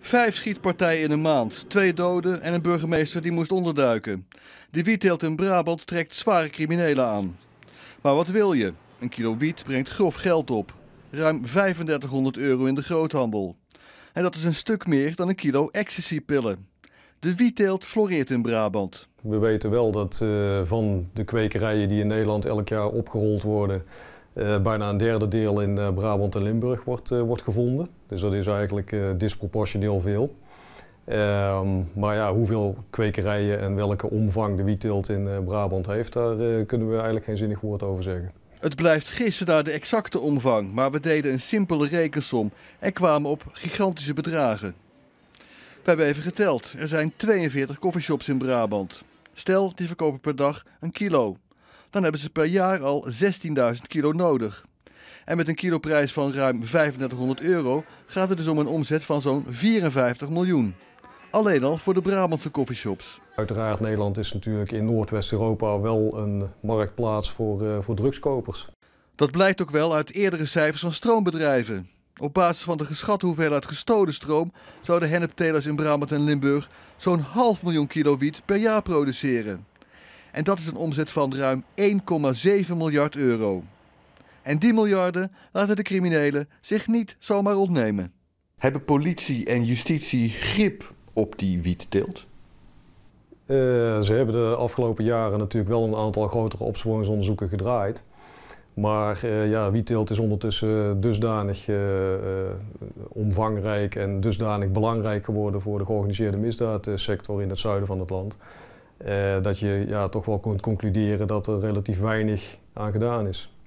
Vijf schietpartijen in een maand, twee doden en een burgemeester die moest onderduiken. De wietteelt in Brabant trekt zware criminelen aan. Maar wat wil je? Een kilo wiet brengt grof geld op. Ruim 3500 euro in de groothandel. En dat is een stuk meer dan een kilo ecstasy-pillen. De wietteelt floreert in Brabant. We weten wel dat eh, van de kwekerijen die in Nederland elk jaar opgerold worden, eh, bijna een derde deel in eh, Brabant en Limburg wordt, eh, wordt gevonden. Dus dat is eigenlijk disproportioneel veel. Ehm, maar ja, hoeveel kwekerijen en welke omvang de wietteelt in Brabant heeft, daar kunnen we eigenlijk geen zinnig woord over zeggen. Het blijft gissen naar de exacte omvang, maar we deden een simpele rekensom en kwamen op gigantische bedragen. We hebben even geteld. Er zijn 42 coffeeshops in Brabant. Stel, die verkopen per dag een kilo dan hebben ze per jaar al 16.000 kilo nodig. En met een kiloprijs van ruim 3500 euro gaat het dus om een omzet van zo'n 54 miljoen. Alleen al voor de Brabantse coffeeshops. Uiteraard, Nederland is natuurlijk in Noordwest-Europa wel een marktplaats voor, eh, voor drugskopers. Dat blijkt ook wel uit eerdere cijfers van stroombedrijven. Op basis van de geschatte hoeveelheid gestolen stroom zouden henneptelers in Brabant en Limburg zo'n half miljoen kilo wiet per jaar produceren. En dat is een omzet van ruim 1,7 miljard euro. En die miljarden laten de criminelen zich niet zomaar ontnemen. Hebben politie en justitie grip op die wietteelt? Uh, ze hebben de afgelopen jaren natuurlijk wel een aantal grotere opsporingsonderzoeken gedraaid. Maar uh, ja, wietteelt is ondertussen dusdanig eh, omvangrijk en dusdanig belangrijk geworden voor de georganiseerde misdaadsector in het zuiden van het land. Eh, dat je ja, toch wel kunt concluderen dat er relatief weinig aan gedaan is.